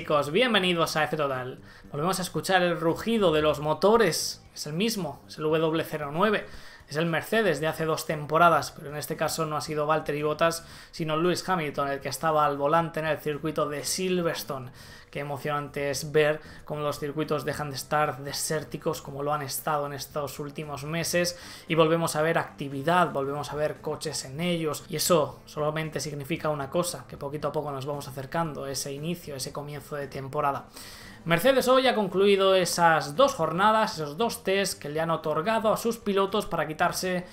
chicos, bienvenidos a f Volvemos a escuchar el rugido de los motores, es el mismo, es el W09 es el Mercedes de hace dos temporadas, pero en este caso no ha sido Valtteri Bottas, sino Lewis Hamilton, el que estaba al volante en el circuito de Silverstone. Qué emocionante es ver cómo los circuitos dejan de estar desérticos como lo han estado en estos últimos meses y volvemos a ver actividad, volvemos a ver coches en ellos y eso solamente significa una cosa, que poquito a poco nos vamos acercando, ese inicio, ese comienzo de temporada. Mercedes hoy ha concluido esas dos jornadas, esos dos tests que le han otorgado a sus pilotos para quitarse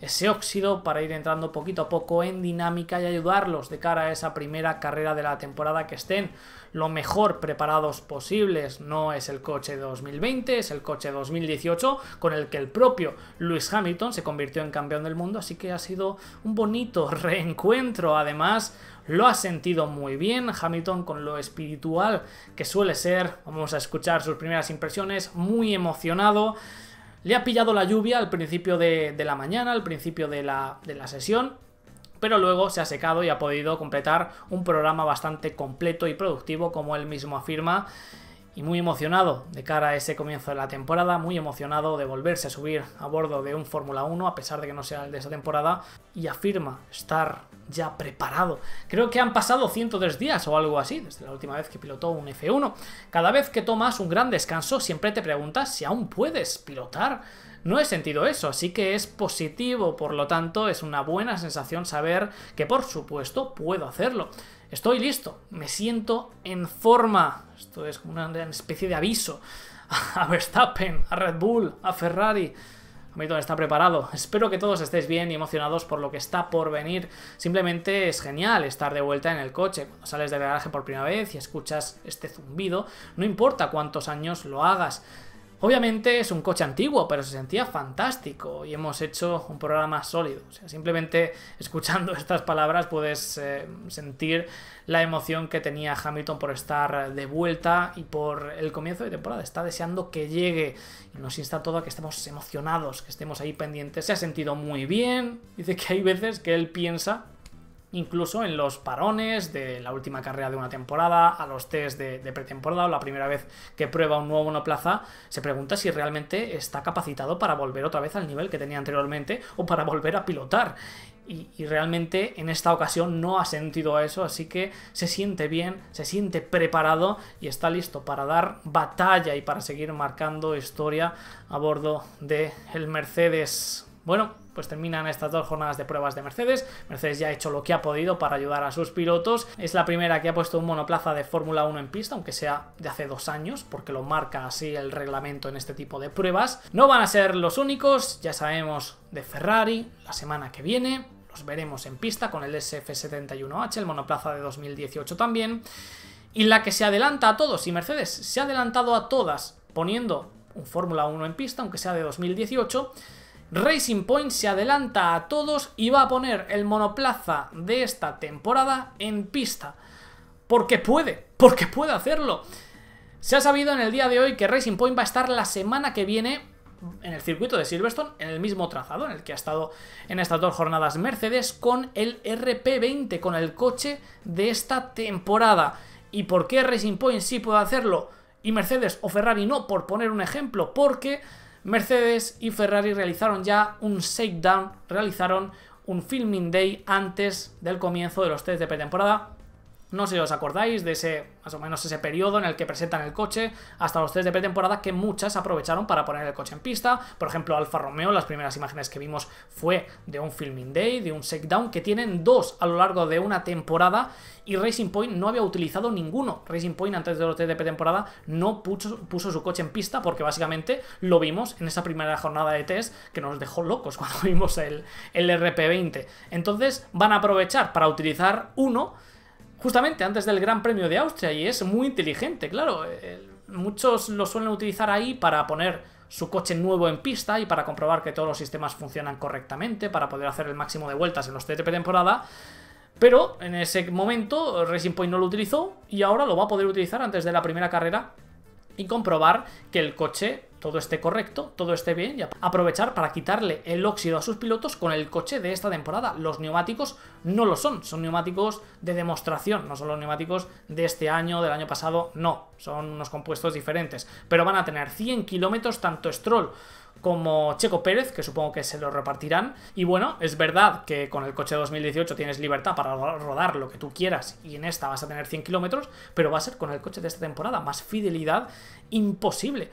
ese óxido para ir entrando poquito a poco en dinámica y ayudarlos de cara a esa primera carrera de la temporada que estén lo mejor preparados posibles. No es el coche 2020, es el coche 2018 con el que el propio Lewis Hamilton se convirtió en campeón del mundo, así que ha sido un bonito reencuentro. Además, lo ha sentido muy bien Hamilton con lo espiritual que suele ser. Vamos a escuchar sus primeras impresiones, muy emocionado. Le ha pillado la lluvia al principio de, la mañana, al principio de la sesión, pero luego se ha secado y ha podido completar un programa bastante completo y productivo, como él mismo afirma y muy emocionado de cara a ese comienzo de la temporada, muy emocionado de volverse a subir a bordo de un Fórmula 1 a pesar de que no sea el de esa temporada y afirma estar ya preparado. Creo que han pasado 103 días o algo así desde la última vez que pilotó un F1. Cada vez que tomas un gran descanso siempre te preguntas si aún puedes pilotar. No he sentido eso, así que es positivo, por lo tanto es una buena sensación saber que por supuesto puedo hacerlo estoy listo, me siento en forma. Esto es como una especie de aviso a Verstappen, a Red Bull, a Ferrari. a todo está preparado. Espero que todos estéis bien y emocionados por lo que está por venir. Simplemente es genial estar de vuelta en el coche. Cuando sales del garaje por primera vez y escuchas este zumbido, no importa cuántos años lo hagas, Obviamente es un coche antiguo, pero se sentía fantástico y hemos hecho un programa sólido. O sea, simplemente escuchando estas palabras puedes eh, sentir la emoción que tenía Hamilton por estar de vuelta y por el comienzo de temporada. Está deseando que llegue y nos insta todo a que estemos emocionados, que estemos ahí pendientes. Se ha sentido muy bien. Dice que hay veces que él piensa incluso en los parones de la última carrera de una temporada, a los test de, pretemporada o la primera vez que prueba un nuevo monoplaza, se pregunta si realmente está capacitado para volver otra vez al nivel que tenía anteriormente o para volver a pilotar. Y, realmente en esta ocasión no ha sentido eso, así que se siente bien, se siente preparado y está listo para dar batalla y para seguir marcando historia a bordo del el Mercedes. Bueno, pues terminan estas dos jornadas de pruebas de Mercedes. Mercedes ya ha hecho lo que ha podido para ayudar a sus pilotos. Es la primera que ha puesto un monoplaza de Fórmula 1 en pista, aunque sea de hace dos años, porque lo marca así el reglamento en este tipo de pruebas. No van a ser los únicos, ya sabemos de Ferrari la semana que viene. Los veremos en pista con el SF71H, el monoplaza de 2018 también. Y la que se adelanta a todos, y Mercedes se ha adelantado a todas poniendo un Fórmula 1 en pista, aunque sea de 2018, Racing Point se adelanta a todos y va a poner el monoplaza de esta temporada en pista. Porque puede, porque puede hacerlo. Se ha sabido en el día de hoy que Racing Point va a estar la semana que viene en el circuito de Silverstone, en el mismo trazado en el que ha estado en estas dos jornadas Mercedes, con el RP20, con el coche de esta temporada. ¿Y por qué Racing Point sí puede hacerlo y Mercedes o Ferrari no? Por poner un ejemplo, porque Mercedes y Ferrari realizaron ya un shakedown, realizaron un filming day antes del comienzo de los test de pretemporada no sé si os acordáis de ese, más o menos ese periodo en el que presentan el coche hasta los 3 de pretemporada que muchas aprovecharon para poner el coche en pista. Por ejemplo, Alfa Romeo, las primeras imágenes que vimos fue de un filming day, de un down, que tienen dos a lo largo de una temporada y Racing Point no había utilizado ninguno. Racing Point antes de los test de pretemporada no puso, su coche en pista porque básicamente lo vimos en esa primera jornada de test que nos dejó locos cuando vimos el, el RP20. Entonces van a aprovechar para utilizar uno justamente antes del Gran Premio de Austria y es muy inteligente, claro. muchos lo suelen utilizar ahí para poner su coche nuevo en pista y para comprobar que todos los sistemas funcionan correctamente, para poder hacer el máximo de vueltas en los TTP temporada. Pero en ese momento Racing Point no lo utilizó y ahora lo va a poder utilizar antes de la primera carrera y comprobar que el coche todo esté correcto, todo esté bien y aprovechar para quitarle el óxido a sus pilotos con el coche de esta temporada. Los neumáticos no lo son, son neumáticos de demostración, no son los neumáticos de este año, del año pasado, no, son unos compuestos diferentes, pero van a tener 100 kilómetros tanto Stroll como Checo Pérez, que supongo que se lo repartirán. Y bueno, es verdad que con el coche 2018 tienes libertad para rodar lo que tú quieras y en esta vas a tener 100 kilómetros, pero va a ser con el coche de esta temporada más fidelidad imposible.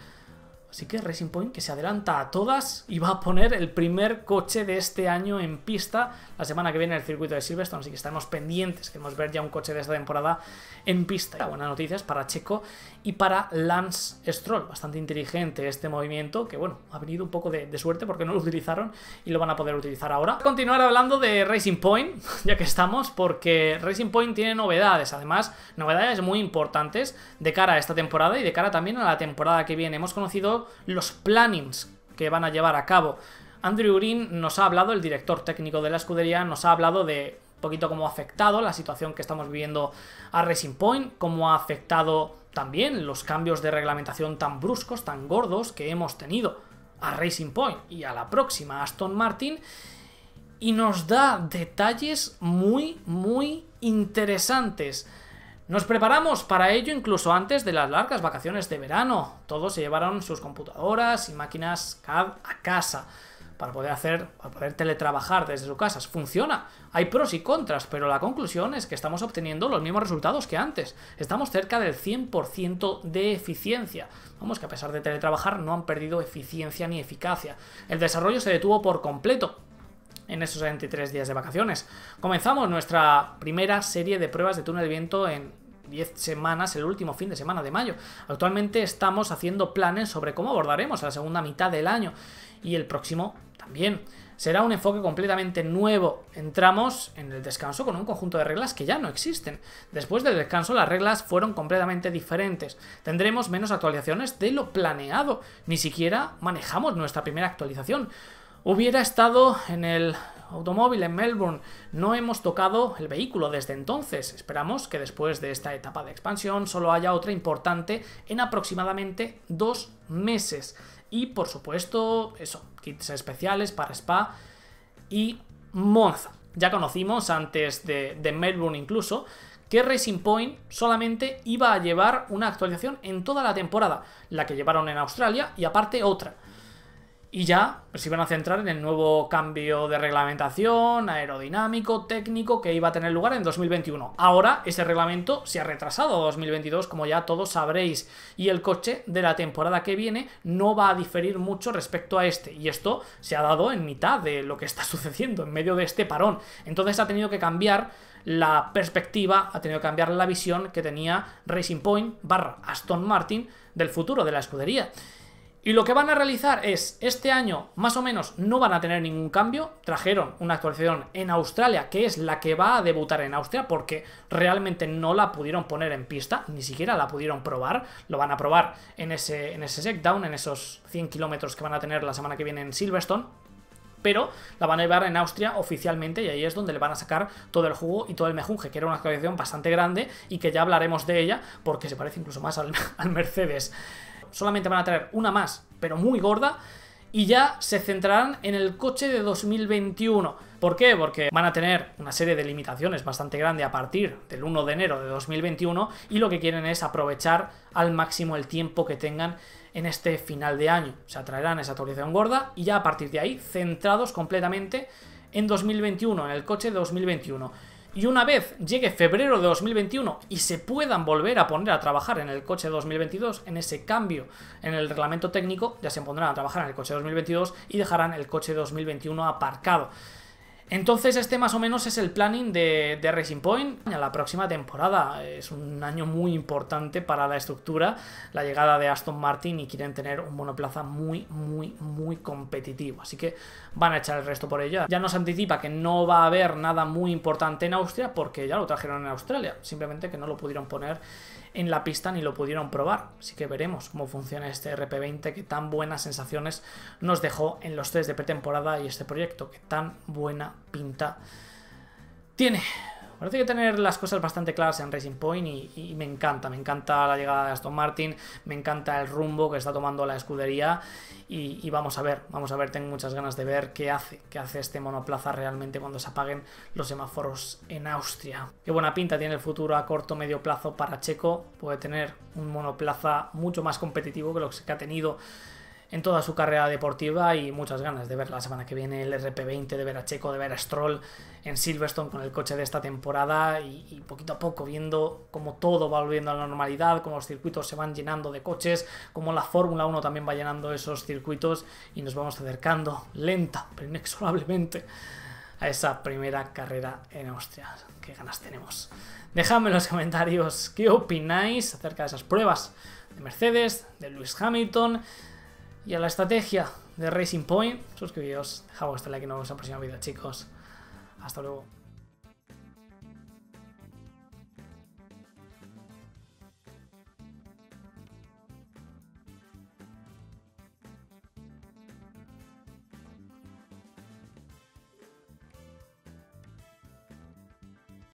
Así que Racing Point que se adelanta a todas y va a poner el primer coche de este año en pista la semana que viene en el circuito de Silverstone. Así que estaremos pendientes, queremos ver ya un coche de esta temporada en pista. Buenas noticias para Checo y para Lance Stroll. Bastante inteligente este movimiento que, bueno, ha venido un poco de, suerte porque no lo utilizaron y lo van a poder utilizar ahora. continuar hablando de Racing Point, ya que estamos, porque Racing Point tiene novedades. Además, novedades muy importantes de cara a esta temporada y de cara también a la temporada que viene. Hemos conocido los plannings que van a llevar a cabo. Andrew Urin nos ha hablado, el director técnico de la escudería, nos ha hablado de un poquito cómo ha afectado la situación que estamos viviendo a Racing Point, cómo ha afectado también los cambios de reglamentación tan bruscos, tan gordos que hemos tenido a Racing Point y a la próxima Aston Martin y nos da detalles muy, muy interesantes. Nos preparamos para ello incluso antes de las largas vacaciones de verano. Todos se llevaron sus computadoras y máquinas CAD a casa para poder hacer, para poder teletrabajar desde sus casas. Funciona. Hay pros y contras, pero la conclusión es que estamos obteniendo los mismos resultados que antes. Estamos cerca del 100% de eficiencia. Vamos, que a pesar de teletrabajar no han perdido eficiencia ni eficacia. El desarrollo se detuvo por completo, en esos 23 días de vacaciones. Comenzamos nuestra primera serie de pruebas de túnel de viento en 10 semanas, el último fin de semana de mayo. Actualmente estamos haciendo planes sobre cómo abordaremos la segunda mitad del año y el próximo también. Será un enfoque completamente nuevo. Entramos en el descanso con un conjunto de reglas que ya no existen. Después del descanso las reglas fueron completamente diferentes. Tendremos menos actualizaciones de lo planeado. Ni siquiera manejamos nuestra primera actualización hubiera estado en el automóvil en Melbourne. No hemos tocado el vehículo desde entonces. Esperamos que después de esta etapa de expansión solo haya otra importante en aproximadamente dos meses. Y por supuesto, eso, kits especiales para Spa y Monza. Ya conocimos antes de, de Melbourne incluso que Racing Point solamente iba a llevar una actualización en toda la temporada, la que llevaron en Australia y aparte otra y ya pues, se iban a centrar en el nuevo cambio de reglamentación aerodinámico, técnico que iba a tener lugar en 2021. Ahora ese reglamento se ha retrasado a 2022, como ya todos sabréis, y el coche de la temporada que viene no va a diferir mucho respecto a este. Y esto se ha dado en mitad de lo que está sucediendo, en medio de este parón. Entonces ha tenido que cambiar la perspectiva, ha tenido que cambiar la visión que tenía Racing Point barra Aston Martin del futuro de la escudería. Y lo que van a realizar es, este año más o menos no van a tener ningún cambio, trajeron una actualización en Australia, que es la que va a debutar en Austria, porque realmente no la pudieron poner en pista, ni siquiera la pudieron probar, lo van a probar en ese, en ese en esos 100 kilómetros que van a tener la semana que viene en Silverstone, pero la van a llevar en Austria oficialmente y ahí es donde le van a sacar todo el jugo y todo el mejunje, que era una actualización bastante grande y que ya hablaremos de ella porque se parece incluso más al, al Mercedes solamente van a traer una más, pero muy gorda, y ya se centrarán en el coche de 2021. ¿Por qué? Porque van a tener una serie de limitaciones bastante grande a partir del 1 de enero de 2021 y lo que quieren es aprovechar al máximo el tiempo que tengan en este final de año. O sea, traerán esa actualización gorda y ya a partir de ahí centrados completamente en 2021, en el coche de 2021. Y una vez llegue febrero de 2021 y se puedan volver a poner a trabajar en el coche 2022, en ese cambio en el reglamento técnico, ya se pondrán a trabajar en el coche 2022 y dejarán el coche 2021 aparcado. Entonces este más o menos es el planning de, Racing Point a la próxima temporada. Es un año muy importante para la estructura, la llegada de Aston Martin y quieren tener un monoplaza muy, muy, muy competitivo. Así que van a echar el resto por ella. Ya nos anticipa que no va a haber nada muy importante en Austria porque ya lo trajeron en Australia, simplemente que no lo pudieron poner en la pista ni lo pudieron probar. Así que veremos cómo funciona este RP20 que tan buenas sensaciones nos dejó en los test de pretemporada y este proyecto que tan buena pinta tiene. Parece que tener las cosas bastante claras en Racing Point y, me encanta, me encanta la llegada de Aston Martin, me encanta el rumbo que está tomando la escudería y, vamos a ver, vamos a ver, tengo muchas ganas de ver qué hace, hace este monoplaza realmente cuando se apaguen los semáforos en Austria. Qué buena pinta tiene el futuro a corto medio plazo para Checo, puede tener un monoplaza mucho más competitivo que lo que ha tenido en toda su carrera deportiva y muchas ganas de ver la semana que viene el RP20, de ver a Checo, de ver a Stroll en Silverstone con el coche de esta temporada y, poquito a poco viendo cómo todo va volviendo a la normalidad, cómo los circuitos se van llenando de coches, cómo la Fórmula 1 también va llenando esos circuitos y nos vamos acercando lenta, pero inexorablemente a esa primera carrera en Austria. Qué ganas tenemos. Dejadme en los comentarios qué opináis acerca de esas pruebas de Mercedes, de Lewis Hamilton, y a la estrategia de Racing Point, suscribíos, dejad vuestro like y nos vemos en el próximo vídeo, chicos. Hasta luego.